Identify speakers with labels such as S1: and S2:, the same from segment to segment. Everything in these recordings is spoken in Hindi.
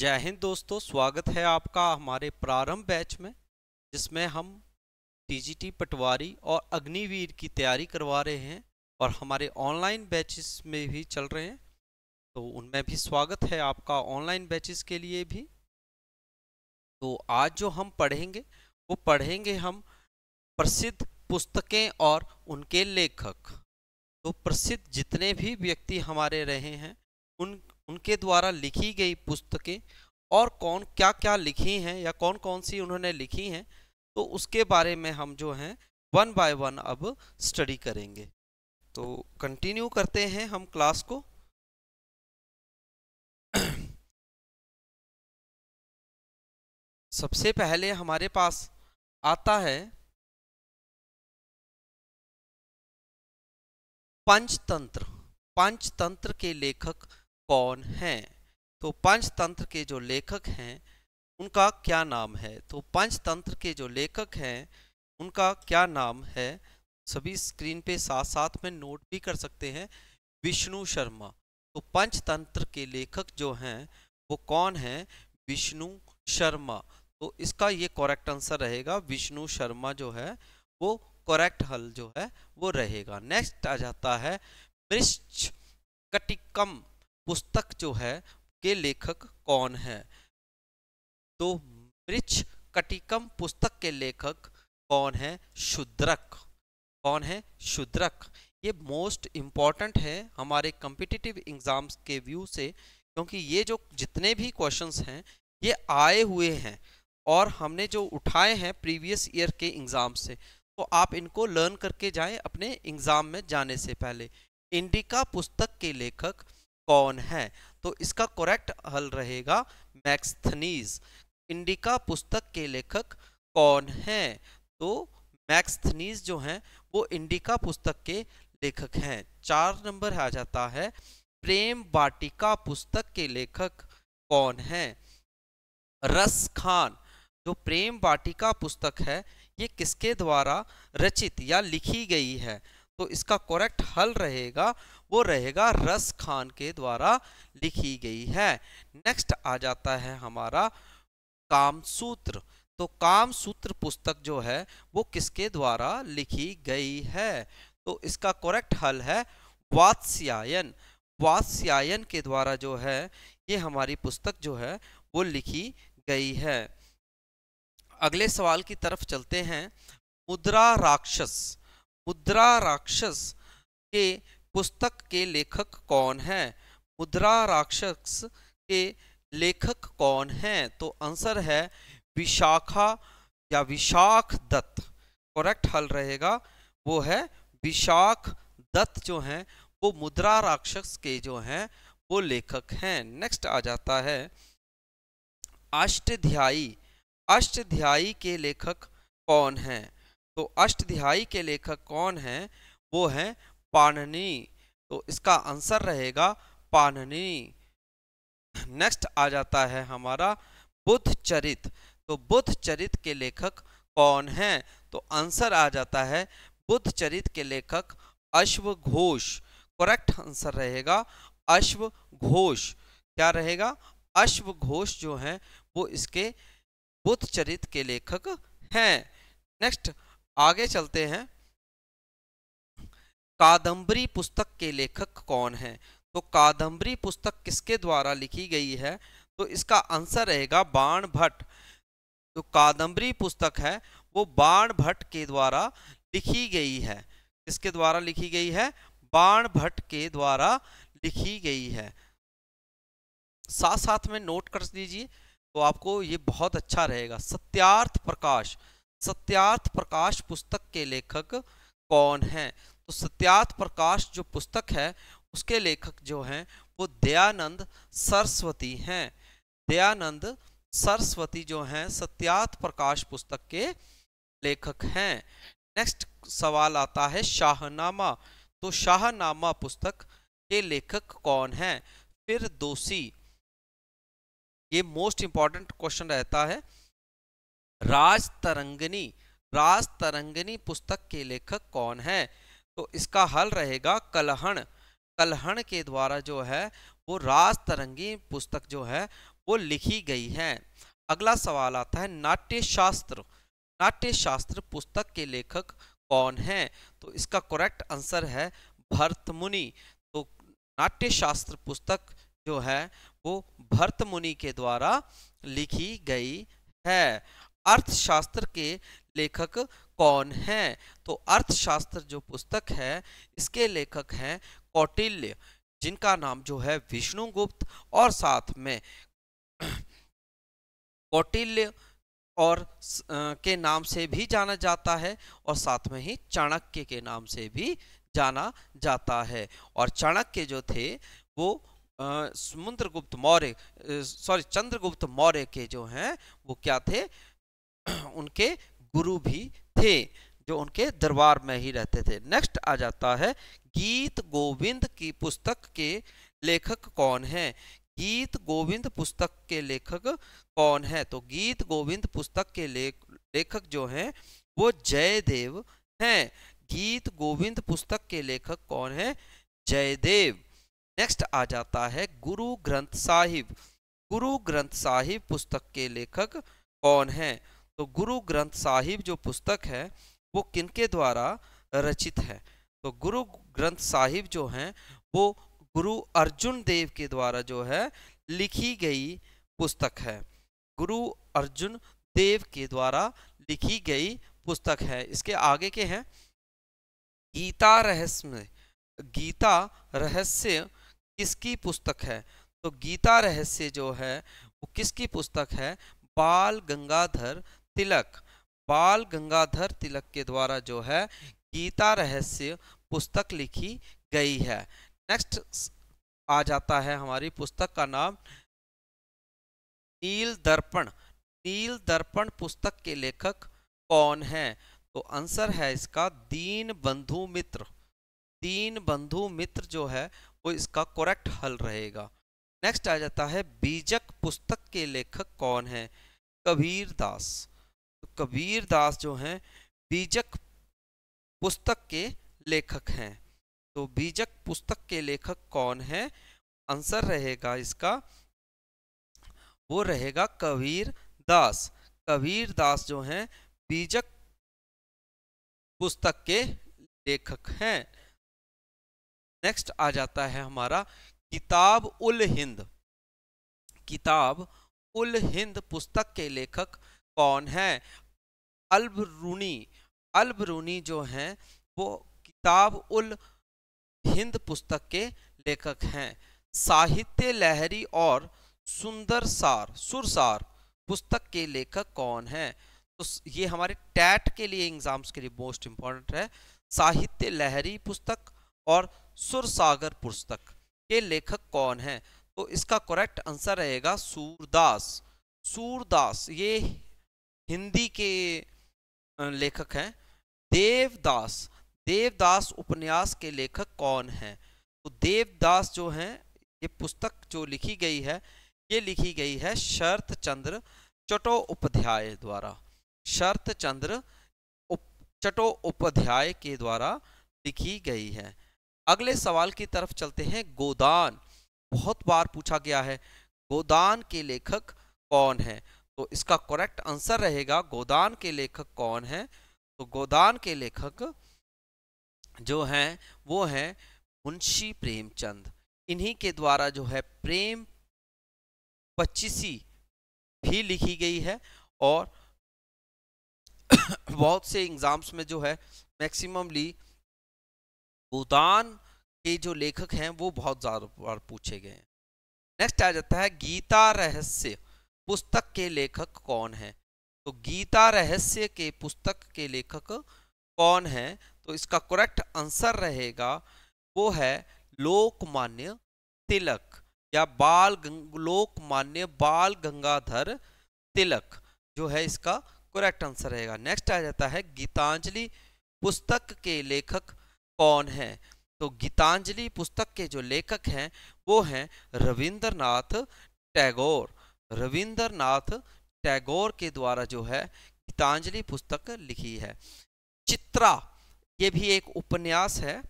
S1: जय हिंद दोस्तों स्वागत है आपका हमारे प्रारंभ बैच में जिसमें हम टीजीटी पटवारी और अग्निवीर की तैयारी करवा रहे हैं और हमारे ऑनलाइन बैचेस में भी चल रहे हैं तो उनमें भी स्वागत है आपका ऑनलाइन बैचेस के लिए भी तो आज जो हम पढ़ेंगे वो पढ़ेंगे हम प्रसिद्ध पुस्तकें और उनके लेखक तो प्रसिद्ध जितने भी व्यक्ति हमारे रहे हैं उन उनके द्वारा लिखी गई पुस्तकें और कौन क्या क्या लिखी हैं या कौन कौन सी उन्होंने लिखी हैं तो उसके बारे में हम जो हैं वन बाय वन अब स्टडी करेंगे तो कंटिन्यू करते हैं हम क्लास को सबसे पहले हमारे पास आता है पंचतंत्र पंचतंत्र के लेखक कौन हैं तो पंचतंत्र के जो लेखक हैं उनका क्या नाम है तो पंचतंत्र के जो लेखक हैं उनका क्या नाम है सभी स्क्रीन पे साथ साथ में नोट भी कर सकते हैं विष्णु शर्मा तो पंचतंत्र के लेखक जो हैं वो कौन हैं विष्णु शर्मा तो इसका ये करेक्ट आंसर रहेगा विष्णु शर्मा जो है वो करेक्ट हल जो है वो रहेगा नेक्स्ट आ जाता है वृश्च कटिकम पुस्तक जो है के लेखक कौन है तो मृच कटिकम पुस्तक के लेखक कौन है शुद्रक कौन है शुद्रक ये मोस्ट इम्पॉर्टेंट है हमारे कम्पिटिटिव एग्जाम्स के व्यू से क्योंकि ये जो जितने भी क्वेश्चंस हैं ये आए हुए हैं और हमने जो उठाए हैं प्रीवियस ईयर के एग्ज़ाम से तो आप इनको लर्न करके जाएं अपने एग्ज़ाम में जाने से पहले इंडिका पुस्तक के लेखक कौन है तो इसका करेक्ट हल रहेगा मैक्सथनीज इंडिका पुस्तक के लेखक कौन है तो मैक्सथनीज जो हैं वो इंडिका पुस्तक के लेखक हैं चार नंबर आ जाता है प्रेम वाटिका पुस्तक के लेखक कौन हैं रस खान जो प्रेम वाटिका पुस्तक है ये किसके द्वारा रचित या लिखी गई है तो इसका करेक्ट हल रहेगा वो रहेगा रस खान के द्वारा लिखी गई है नेक्स्ट आ जाता है हमारा कामसूत्र तो कामसूत्र पुस्तक जो है वो किसके द्वारा लिखी गई है तो इसका करेक्ट हल है वात्स्यायन वात्स्यायन के द्वारा जो है ये हमारी पुस्तक जो है वो लिखी गई है अगले सवाल की तरफ चलते हैं मुद्रा राक्षस मुद्रा राक्षस के पुस्तक के लेखक कौन है मुद्रा राक्षस के लेखक कौन है तो आंसर है विशाखा या विशाख दत्त करेक्ट हल रहेगा वो है विशाख दत्त जो हैं वो मुद्रा राक्षस के जो हैं वो लेखक हैं नेक्स्ट आ जाता है अष्टध्यायी अष्टध्यायी के लेखक कौन हैं तो अष्टध्यायी के लेखक कौन हैं वो हैं पाननी तो इसका आंसर रहेगा पाननी नेक्स्ट आ जाता है हमारा बुद्ध चरित तो बुद्ध चरित के लेखक कौन है तो आंसर आ जाता है बुद्ध चरित के लेखक अश्व घोष करेक्ट आंसर रहेगा अश्व घोष क्या रहेगा अश्व घोष जो है वो इसके बुद्ध चरित के लेखक हैं नेक्स्ट आगे चलते हैं कादंबरी पुस्तक के लेखक कौन है तो कादम्बरी पुस्तक किसके द्वारा लिखी गई है तो इसका आंसर रहेगा बाण भट्ट जो कादंबरी पुस्तक है वो बाण भट्ट के द्वारा लिखी गई है किसके द्वारा लिखी गई है बाण भट्ट के द्वारा लिखी गई है साथ साथ में नोट कर दीजिए तो आपको ये बहुत अच्छा रहेगा सत्यार्थ प्रकाश सत्यार्थ प्रकाश पुस्तक के लेखक कौन है तो सत्यात प्रकाश जो पुस्तक है उसके लेखक जो हैं वो दयानंद सरस्वती हैं दयानंद सरस्वती जो हैं सत्यात प्रकाश पुस्तक के लेखक हैं नेक्स्ट सवाल आता है शाहनामा तो शाहनामा पुस्तक के लेखक कौन हैं फिर दोषी ये मोस्ट इंपॉर्टेंट क्वेश्चन रहता है राज तरंगनी राज तरंगनी पुस्तक के लेखक कौन है तो इसका हल रहेगा कलहण कलहण के द्वारा जो है वो राज तरंगी पुस्तक जो है वो लिखी गई है अगला सवाल आता है नाट्य शास्त्र नाट्य शास्त्र पुस्तक के लेखक कौन हैं तो इसका करेक्ट आंसर है भरत मुनि तो नाट्य शास्त्र पुस्तक जो है वो भरत मुनि के द्वारा लिखी गई है अर्थशास्त्र के लेखक कौन हैं तो अर्थशास्त्र जो पुस्तक है इसके लेखक हैं कौटिल्य जिनका नाम जो है विष्णुगुप्त और साथ में कौटिल्य और के नाम से भी जाना जाता है और साथ में ही चाणक्य के नाम से भी जाना जाता है और चाणक्य जो थे वो समुद्रगुप्त मौर्य सॉरी चंद्रगुप्त मौर्य के जो हैं वो क्या थे उनके गुरु भी थे जो उनके दरबार में ही रहते थे नेक्स्ट आ जाता है गीत गोविंद की पुस्तक के लेखक कौन है गीत गोविंद पुस्तक के लेखक कौन है तो गीत गोविंद पुस्तक के लेखक जो हैं वो जयदेव हैं गीत गोविंद पुस्तक के लेखक कौन है जयदेव नेक्स्ट आ जाता है गुरु ग्रंथ साहिब गुरु ग्रंथ साहिब पुस्तक के लेखक कौन हैं तो गुरु ग्रंथ साहिब जो पुस्तक है वो किनके द्वारा रचित है तो गुरु ग्रंथ साहिब जो है वो गुरु अर्जुन देव के द्वारा जो है लिखी गई पुस्तक है गुरु अर्जुन देव के द्वारा लिखी गई पुस्तक है इसके आगे के हैं गीता रहस्य गीता रहस्य किसकी पुस्तक है तो गीता रहस्य जो है वो किसकी पुस्तक है बाल गंगाधर तिलक बाल गंगाधर तिलक के द्वारा जो है गीता रहस्य पुस्तक लिखी गई है नेक्स्ट आ जाता है हमारी पुस्तक का नाम नील दर्पण नील दर्पण पुस्तक के लेखक कौन है तो आंसर है इसका दीन बंधु मित्र दीन बंधु मित्र जो है वो इसका करेक्ट हल रहेगा नेक्स्ट आ जाता है बीजक पुस्तक के लेखक कौन है कबीर दास कबीर दास जो हैं बीजक पुस्तक के लेखक हैं तो बीजक पुस्तक के लेखक कौन है आंसर रहेगा इसका वो रहेगा कबीर दास कबीर दास जो हैं बीजक पुस्तक के लेखक हैं नेक्स्ट आ जाता है हमारा किताब उल हिंद किताब उल हिंद पुस्तक के लेखक कौन है अलबरूनी अलबरूनी जो हैं वो किताब उल हिंद पुस्तक के लेखक हैं साहित्य लहरी और सुंदर सार सुरसार पुस्तक के लेखक कौन हैं तो ये हमारे टैट के लिए एग्जाम्स के लिए मोस्ट इम्पॉर्टेंट है साहित्य लहरी पुस्तक और सुरसागर पुस्तक के लेखक कौन हैं तो इसका करेक्ट आंसर रहेगा सूरदास सूरदास ये हिंदी के लेखक हैं देवदास देवदास उपन्यास के लेखक कौन हैं तो देवदास जो हैं ये पुस्तक जो लिखी गई है ये लिखी गई है शरत चंद्र चटो उपाध्याय द्वारा शरत चंद्र उप, चटो उपाध्याय के द्वारा लिखी गई है अगले सवाल की तरफ चलते हैं गोदान बहुत बार पूछा गया है गोदान के लेखक कौन है तो इसका करेक्ट आंसर रहेगा गोदान के लेखक कौन है तो गोदान के लेखक जो हैं वो हैं मुंशी प्रेमचंद इन्हीं के द्वारा जो है प्रेम पच्चीसी भी लिखी गई है और बहुत से एग्ज़ाम्स में जो है मैक्सिममली गोदान के जो लेखक हैं वो बहुत ज़्यादा बार पूछे गए हैं नेक्स्ट आ जाता है गीता रहस्य पुस्तक के लेखक कौन है तो गीता रहस्य के पुस्तक के लेखक कौन है तो इसका करेक्ट आंसर रहेगा वो है लोकमान्य तिलक या बाल लोकमान्य बाल गंगाधर तिलक जो है इसका करेक्ट आंसर रहेगा नेक्स्ट आ जाता है गीतांजलि पुस्तक के लेखक कौन है तो गीतांजलि पुस्तक के जो लेखक हैं वो हैं रविंद्रनाथ टैगोर रविंद्रनाथ टैगोर के द्वारा जो है गीतांजलि पुस्तक लिखी है चित्रा ये भी एक उपन्यास है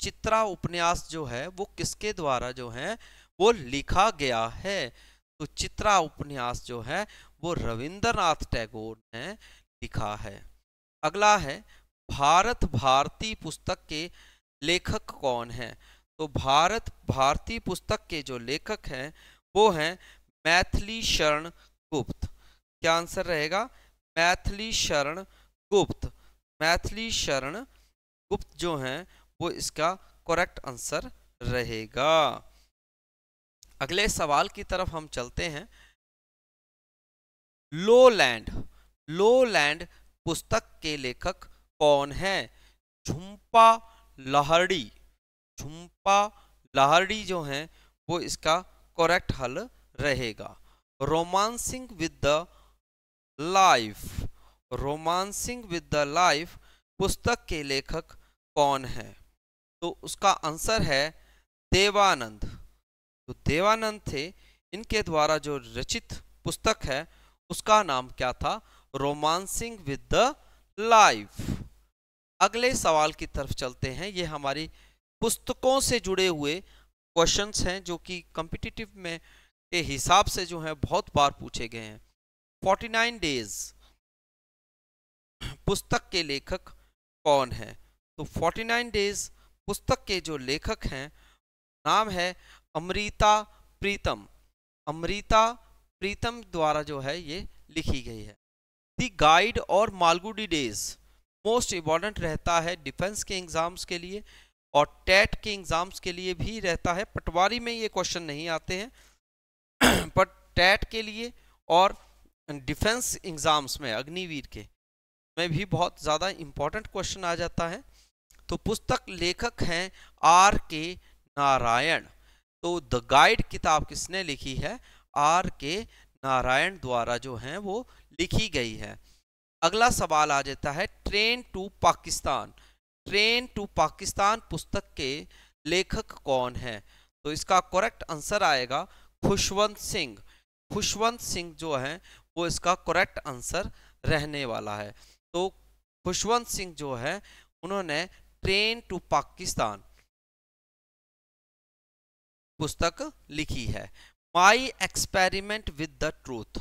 S1: चित्रा उपन्यास जो है वो किसके द्वारा जो है वो लिखा गया है तो चित्रा उपन्यास जो है वो रविंद्रनाथ टैगोर ने लिखा है अगला है भारत भारती पुस्तक के लेखक कौन है तो भारत भारती पुस्तक के जो लेखक हैं वो हैं मैथिली शरण गुप्त क्या आंसर रहेगा मैथिली शरण गुप्त मैथिली शरण गुप्त जो है वो इसका करेक्ट आंसर रहेगा अगले सवाल की तरफ हम चलते हैं लो लैंड लो लैंड पुस्तक के लेखक कौन है झुम्पा लहरड़ी झुम्पा लहरडी जो है वो इसका करेक्ट हल रहेगा romancing with the life romancing with the life पुस्तक के लेखक कौन है तो उसका आंसर है देवानंद तो देवानंद थे इनके द्वारा जो रचित पुस्तक है उसका नाम क्या था रोमांसिंग विद द लाइफ अगले सवाल की तरफ चलते हैं ये हमारी पुस्तकों से जुड़े हुए क्वेश्चंस हैं जो कि कम्पिटिटिव में के हिसाब से जो है बहुत बार पूछे गए हैं 49 डेज पुस्तक के लेखक कौन है तो 49 डेज पुस्तक के जो लेखक हैं नाम है अमृता प्रीतम अमृता प्रीतम द्वारा जो है ये लिखी गई है द गाइड और मालगुडी डेज मोस्ट इम्पॉर्टेंट रहता है डिफेंस के एग्ज़ाम्स के लिए और टेट के एग्ज़ाम्स के लिए भी रहता है पटवारी में ये क्वेश्चन नहीं आते हैं पर टैट के लिए और डिफेंस एग्ज़ाम्स में अग्निवीर के में भी बहुत ज़्यादा इम्पोर्टेंट क्वेश्चन आ जाता है तो पुस्तक लेखक हैं आर के नारायण तो द गाइड किताब किसने लिखी है आर के नारायण द्वारा जो है वो लिखी गई है अगला सवाल आ जाता है train to Pakistan train to Pakistan पुस्तक के लेखक कौन है तो इसका करेक्ट आंसर आएगा खुशवंत सिंह खुशवंत सिंह जो है वो इसका करेक्ट आंसर रहने वाला है तो खुशवंत सिंह जो है उन्होंने ट्रेन टू पाकिस्तान पुस्तक लिखी है my experiment with the truth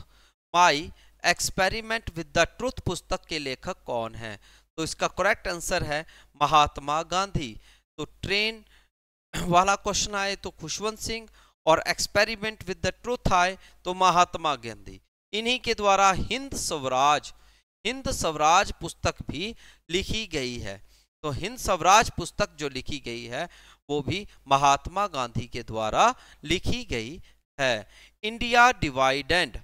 S1: my experiment with the truth पुस्तक के लेखक कौन है तो इसका करेक्ट आंसर है महात्मा गांधी तो ट्रेन वाला क्वेश्चन आए तो खुशवंत सिंह और एक्सपेरिमेंट विद द ट्रुथ आए तो महात्मा गांधी इन्हीं के द्वारा हिंद स्वराज हिंद स्वराज पुस्तक भी लिखी गई है तो हिंद स्वराज पुस्तक जो लिखी गई है वो भी महात्मा गांधी के द्वारा लिखी गई है इंडिया डिवाइडेंड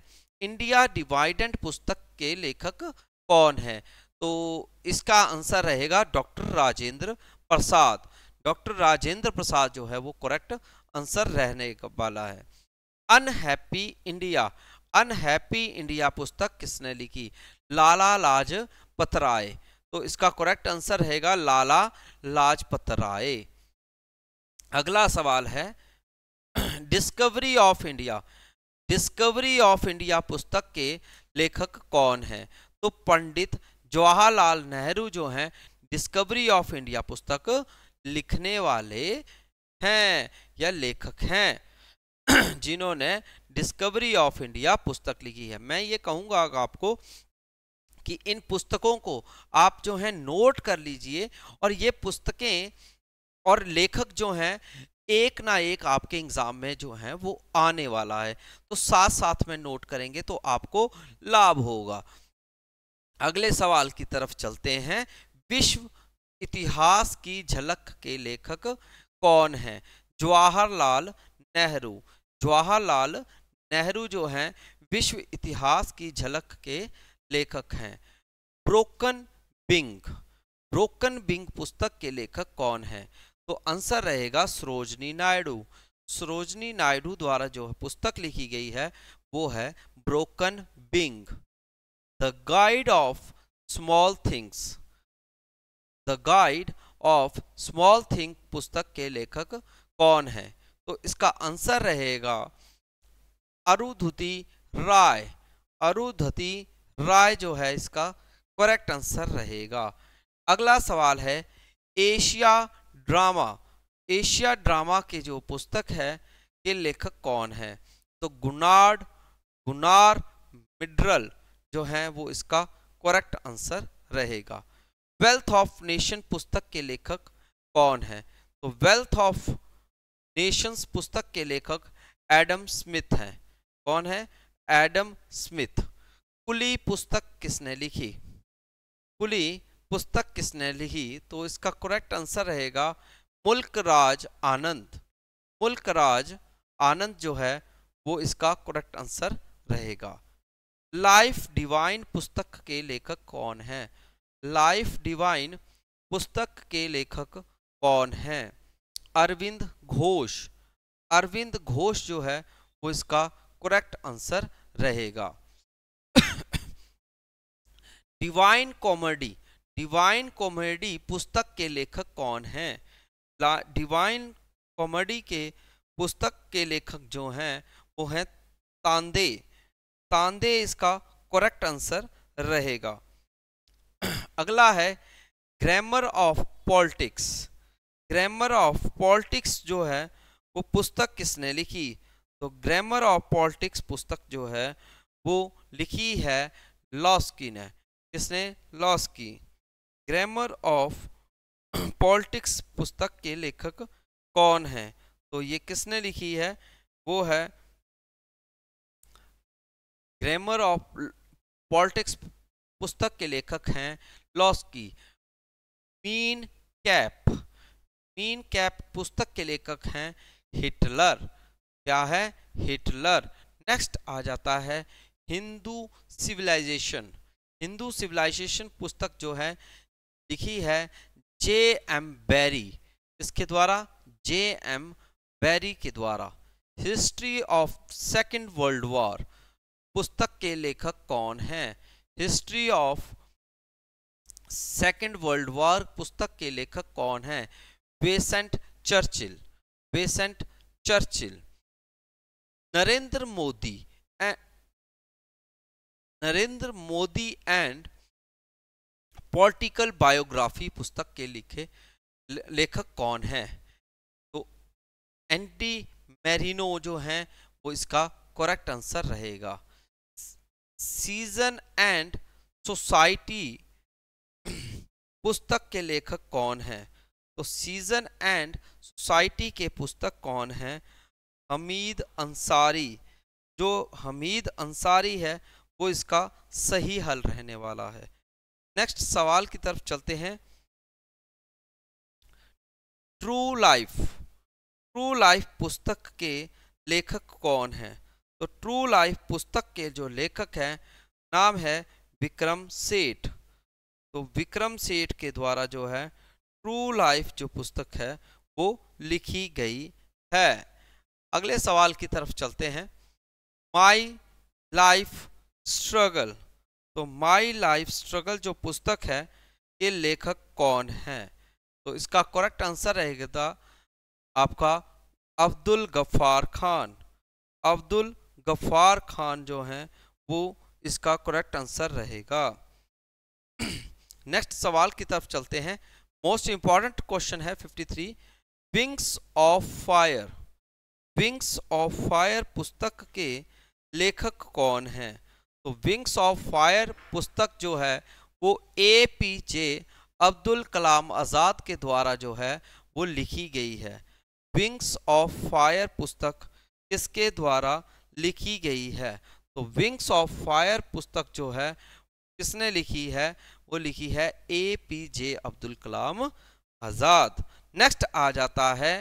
S1: इंडिया डिवाइडेंड पुस्तक के लेखक कौन है तो इसका आंसर रहेगा डॉक्टर राजेंद्र प्रसाद डॉक्टर राजेंद्र प्रसाद जो है वो करेक्ट आंसर रहने वाला है अनहैप्पी इंडिया अनहैप्पी इंडिया पुस्तक किसने लिखी लाला लाज पतराए तो इसका करेक्ट आंसर रहेगा लाला लाज पतराए अगला सवाल है discovery of India discovery of India पुस्तक के लेखक कौन है तो पंडित जवाहरलाल नेहरू जो हैं डिस्कवरी ऑफ इंडिया पुस्तक लिखने वाले हैं या लेखक हैं जिन्होंने डिस्कवरी ऑफ इंडिया पुस्तक लिखी है मैं ये कहूँगा आपको कि इन पुस्तकों को आप जो है नोट कर लीजिए और ये पुस्तकें और लेखक जो हैं एक ना एक आपके एग्ज़ाम में जो है वो आने वाला है तो साथ साथ में नोट करेंगे तो आपको लाभ होगा अगले सवाल की तरफ चलते हैं विश्व इतिहास की झलक के लेखक कौन है जवाहरलाल नेहरू जवाहरलाल नेहरू जो हैं विश्व इतिहास की झलक के लेखक हैं ब्रोकन बिंग ब्रोकन बिंग पुस्तक के लेखक कौन हैं तो आंसर रहेगा सरोजनी नायडू सरोजनी नायडू द्वारा जो पुस्तक लिखी गई है वो है broken wing the guide of small things the guide of small think पुस्तक के लेखक कौन हैं तो इसका आंसर रहेगा अरुधति राय अरुधति राय जो है इसका करेक्ट आंसर रहेगा अगला सवाल है एशिया ड्रामा एशिया ड्रामा के जो पुस्तक है के लेखक कौन है तो गुनार्ड गुनार मिड्रल जो है वो इसका करेक्ट आंसर रहेगा वेल्थ ऑफ नेशन पुस्तक के लेखक कौन है तो वेल्थ ऑफ नेशंस पुस्तक के लेखक एडम स्मिथ हैं कौन है एडम स्मिथ कुली पुस्तक किसने लिखी कुली पुस्तक किसने लिखी तो इसका करेक्ट आंसर रहेगा मुल्कराज आनंद मुल्कराज आनंद जो है वो इसका करेक्ट आंसर रहेगा लाइफ डिवाइन पुस्तक के लेखक कौन है लाइफ डिवाइन पुस्तक के लेखक कौन हैं अरविंद घोष अरविंद घोष जो है वो इसका करेक्ट आंसर रहेगा डिवाइन कॉमेडी डिवाइन कॉमेडी पुस्तक के लेखक कौन हैं डिवाइन कॉमेडी के पुस्तक के लेखक जो हैं वो हैं तांदे तांदे इसका करेक्ट आंसर रहेगा अगला है grammar of politics grammar of politics जो है वो पुस्तक किसने लिखी तो ग्रामर ऑफ पॉलिटिक्स पुस्तक जो है वो लिखी है लॉस्की ने किसने लॉस्की ग्रामर ऑफ पॉलिटिक्स पुस्तक के लेखक कौन है तो ये किसने लिखी है वो है ग्रामर ऑफ पॉलिटिक्स पुस्तक के लेखक हैं लॉस की मीन कैप मीन कैप पुस्तक के लेखक हैं हिटलर क्या है हिटलर नेक्स्ट आ जाता है हिंदू सिविलाइजेशन हिंदू सिविलाइजेशन पुस्तक जो है लिखी है जे एम बैरी इसके द्वारा जे एम बैरी के द्वारा history of second world war पुस्तक के लेखक कौन हैं history of second world war पुस्तक के लेखक कौन है Besant Churchill Besant Churchill Narendra Modi Narendra Modi and political biography पुस्तक के लिखे लेखक कौन हैं तो एंटी मैरिनो जो हैं वो इसका करेक्ट आंसर रहेगा सीजन एंड सोसाइटी पुस्तक के लेखक कौन हैं तो सीजन एंड सोसाइटी के पुस्तक कौन हैं हमीद अंसारी जो हमीद अंसारी है वो इसका सही हल रहने वाला है नेक्स्ट सवाल की तरफ चलते हैं ट्रू लाइफ ट्रू लाइफ पुस्तक के लेखक कौन हैं तो ट्रू लाइफ पुस्तक के जो लेखक हैं नाम है विक्रम सेठ तो विक्रम सेठ के द्वारा जो है ट्रू लाइफ जो पुस्तक है वो लिखी गई है अगले सवाल की तरफ चलते हैं माई लाइफ स्ट्रगल तो माई लाइफ स्ट्रगल जो पुस्तक है ये लेखक कौन है तो इसका करेक्ट आंसर रहेगा आपका अब्दुल गफ्फार खान अब्दुल गफ्फार खान जो हैं वो इसका करेक्ट आंसर रहेगा नेक्स्ट सवाल की तरफ चलते हैं मोस्ट इंपॉर्टेंट क्वेश्चन है 53 wings of fire wings of fire पुस्तक के लेखक कौन हैं तो विंग्स ऑफ फायर पुस्तक जो है वो ए पी जे अब्दुल कलाम आज़ाद के द्वारा जो है वो लिखी गई है विंग्स ऑफ फायर पुस्तक किसके द्वारा लिखी गई है तो विंग्स ऑफ फायर पुस्तक जो है किसने लिखी है वो लिखी है A P J Abdul Kalam Azad next आ जाता है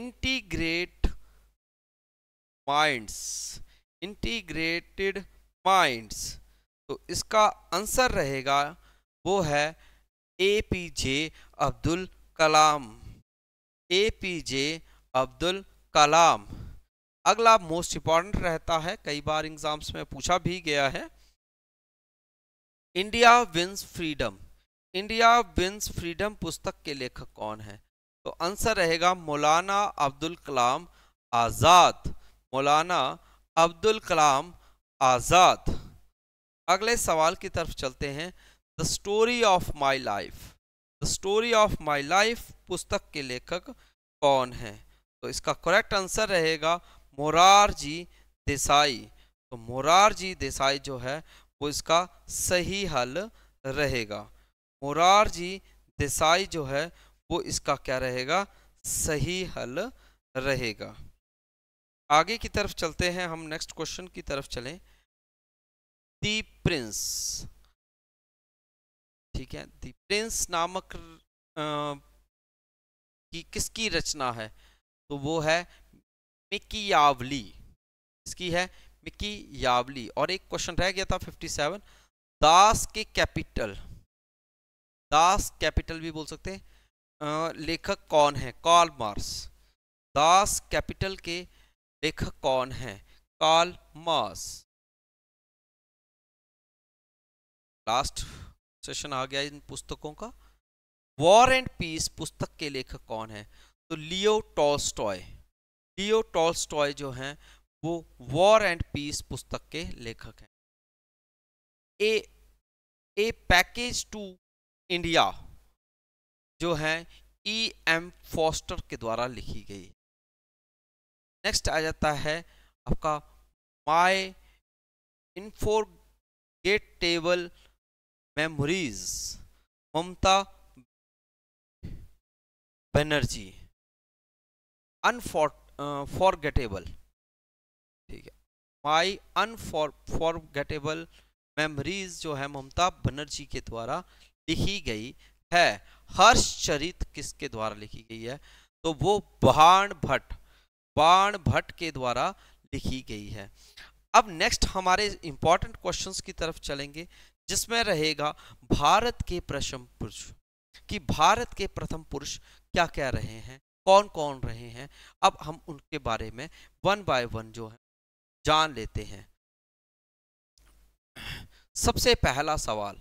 S1: इंटीग्रेट माइंड्स इंटीग्रेटेड माइंड्स तो इसका आंसर रहेगा वो है A P J Abdul Kalam A P J Abdul Kalam अगला मोस्ट इंपॉर्टेंट रहता है कई बार एग्जाम्स में पूछा भी गया है India wins freedom India wins freedom पुस्तक के लेखक कौन है तो आंसर रहेगा मौलाना अब्दुल कलाम आज़ाद मौलाना अब्दुल कलाम आज़ाद अगले सवाल की तरफ चलते हैं the story of my life the story of my life पुस्तक के लेखक कौन है तो इसका करेक्ट आंसर रहेगा मोरारजी देसाई तो मोरारजी देसाई जो है वो इसका सही हल रहेगा जी देसाई जो है वो इसका क्या रहेगा सही हल रहेगा आगे की तरफ चलते हैं हम नेक्स्ट क्वेश्चन की तरफ चलें दी प्रिंस ठीक है दी प्रिंस नामक आ, की किसकी रचना है तो वो है मिकियावली इसकी है मिकी यावली और एक क्वेश्चन रह गया था 57 दास के कैपिटल दास कैपिटल भी बोल सकते हैं लेखक कौन है कॉल मार्स दास कैपिटल के लेखक कौन है कॉल मार्स लास्ट सेशन आ गया इन पुस्तकों का वॉर एंड पीस पुस्तक के लेखक कौन है तो लियो टॉल्स्टॉय लियो टॉल्स्टॉय जो हैं वो वॉर एंड पीस पुस्तक के लेखक हैं a a passage to India जो है ई एम फॉस्टर के द्वारा लिखी गई नेक्स्ट आ जाता है आपका my unforgettable memories Mamata Banerjee uh, ठीक है माई अनफॉरगेटेबल मेमरीज जो है ममता बनर्जी के द्वारा लिखी गई है हर्ष चरित किसके द्वारा लिखी गई है तो वो बाण भट्ट बाण भट्ट के द्वारा लिखी गई है अब नेक्स्ट हमारे इंपॉर्टेंट क्वेश्चंस की तरफ चलेंगे जिसमें रहेगा भारत के प्रथम पुरुष कि भारत के प्रथम पुरुष क्या क्या रहे हैं कौन कौन रहे हैं अब हम उनके बारे में वन बाय वन जो है जान लेते हैं सबसे पहला सवाल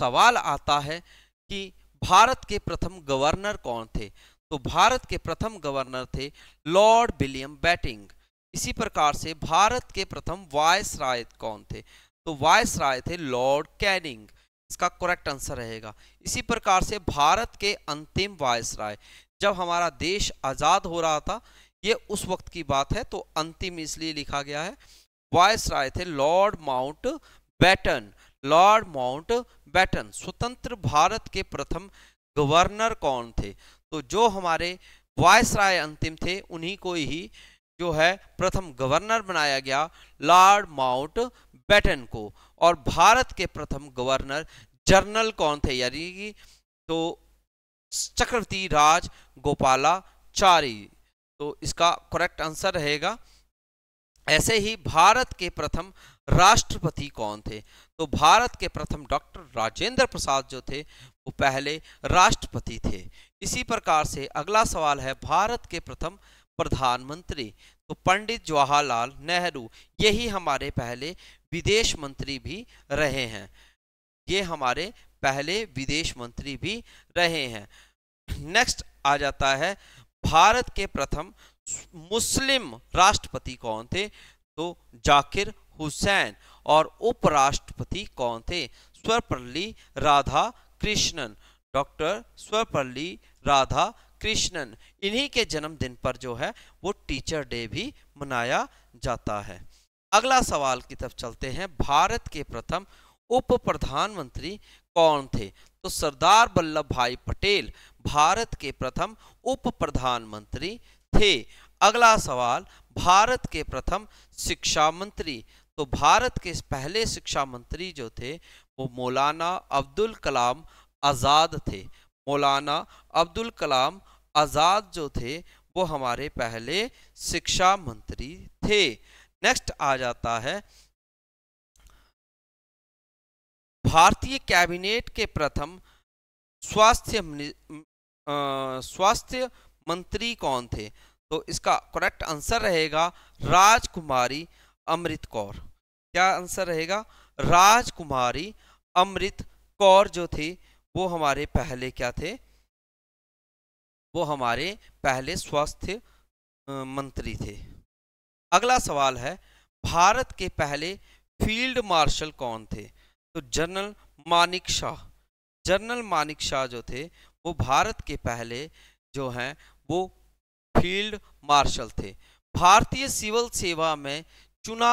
S1: सवाल आता है कि भारत के प्रथम गवर्नर कौन थे तो भारत के प्रथम गवर्नर थे लॉर्ड विलियम बैटिंग इसी प्रकार से भारत के प्रथम वायस राय कौन थे तो वायस राय थे लॉर्ड कैनिंग इसका करेक्ट आंसर रहेगा इसी प्रकार से भारत के अंतिम वायस राय जब हमारा देश आज़ाद हो रहा था ये उस वक्त की बात है तो अंतिम इसलिए लिखा गया है वॉयस राय थे Lord Mountbatten Lord Mountbatten स्वतंत्र भारत के प्रथम गवर्नर कौन थे तो जो हमारे वॉयस राय अंतिम थे उन्हीं को ही जो है प्रथम गवर्नर बनाया गया लॉर्ड माउंट बैटन को और भारत के प्रथम गवर्नर जनरल कौन थे यानी कि तो चक्रवर्ती राज गोपालाचारी तो इसका करेक्ट आंसर रहेगा ऐसे ही भारत के प्रथम राष्ट्रपति कौन थे तो भारत के प्रथम डॉक्टर राजेंद्र प्रसाद जो थे वो पहले राष्ट्रपति थे इसी प्रकार से अगला सवाल है भारत के प्रथम प्रधानमंत्री तो पंडित जवाहरलाल नेहरू यही हमारे पहले विदेश मंत्री भी रहे हैं ये हमारे पहले विदेश मंत्री भी रहे हैं नेक्स्ट आ जाता है भारत के प्रथम मुस्लिम राष्ट्रपति कौन थे तो जाकिर हुसैन और उपराष्ट्रपति कौन थे Sarvepalli Radhakrishnan doctor Sarvepalli Radhakrishnan इन्हीं के जन्मदिन पर जो है वो टीचर डे भी मनाया जाता है अगला सवाल की तरफ चलते हैं भारत के प्रथम उप प्रधानमंत्री कौन थे तो सरदार वल्लभ भाई पटेल भारत के प्रथम उप प्रधानमंत्री थे अगला सवाल भारत के प्रथम शिक्षा मंत्री तो भारत के पहले शिक्षा मंत्री जो थे वो मौलाना अब्दुल कलाम आज़ाद थे मौलाना अब्दुल कलाम आज़ाद जो थे वो हमारे पहले शिक्षा मंत्री थे नेक्स्ट आ जाता है भारतीय कैबिनेट के प्रथम स्वास्थ्य स्वास्थ्य मंत्री कौन थे तो इसका करेक्ट आंसर रहेगा राजकुमारी अमृत कौर क्या आंसर रहेगा राजकुमारी अमृत कौर जो थी वो हमारे पहले क्या थे वो हमारे पहले स्वास्थ्य मंत्री थे अगला सवाल है भारत के पहले फील्ड मार्शल कौन थे तो general Manekshaw general Manekshaw जो थे वो भारत के पहले जो हैं वो फील्ड मार्शल थे भारतीय सिविल सेवा में चुना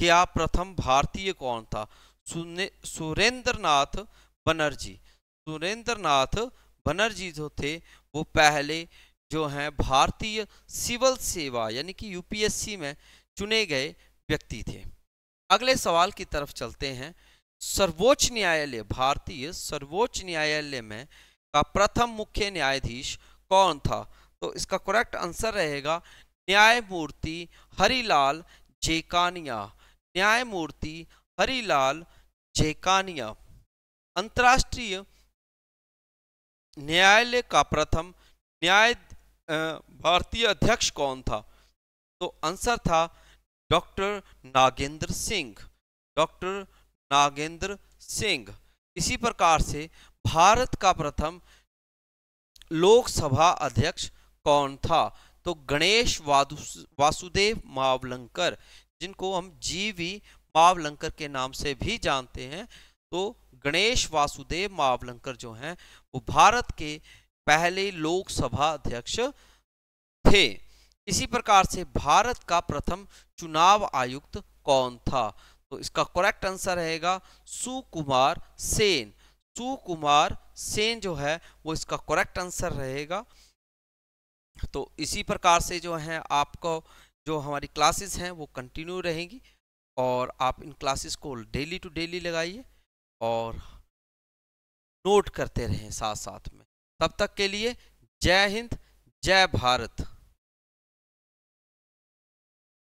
S1: गया प्रथम भारतीय कौन था सुरेंद्र नाथ बनर्जी सुरेंद्र नाथ बनर्जी जो थे वो पहले जो हैं भारतीय सिविल सेवा यानी कि यूपीएससी में चुने गए व्यक्ति थे अगले सवाल की तरफ चलते हैं सर्वोच्च न्यायालय भारतीय सर्वोच्च न्यायालय में का प्रथम मुख्य न्यायाधीश कौन था तो इसका करेक्ट आंसर रहेगा न्यायमूर्ति हरिलाल जेकानिया न्यायमूर्ति हरिलाल जेकानिया अंतर्राष्ट्रीय न्यायालय का प्रथम न्याय भारतीय अध्यक्ष कौन था तो आंसर था डॉक्टर नागेंद्र सिंह डॉक्टर नागेंद्र सिंह इसी प्रकार से भारत का प्रथम लोकसभा अध्यक्ष कौन था तो गणेश वासुदेव मावलंकर जिनको हम जीवी मावलंकर के नाम से भी जानते हैं तो गणेश वासुदेव मावलंकर जो हैं वो भारत के पहले लोकसभा अध्यक्ष थे इसी प्रकार से भारत का प्रथम चुनाव आयुक्त कौन था तो इसका करेक्ट आंसर रहेगा सुकुमार सेन सुकुमार सेन जो है वो इसका करेक्ट आंसर रहेगा तो इसी प्रकार से जो है आपको जो हमारी क्लासेस हैं वो कंटिन्यू रहेंगी और आप इन क्लासेस को डेली टू डेली लगाइए और नोट करते रहें साथ साथ में तब तक के लिए जय हिंद जय भारत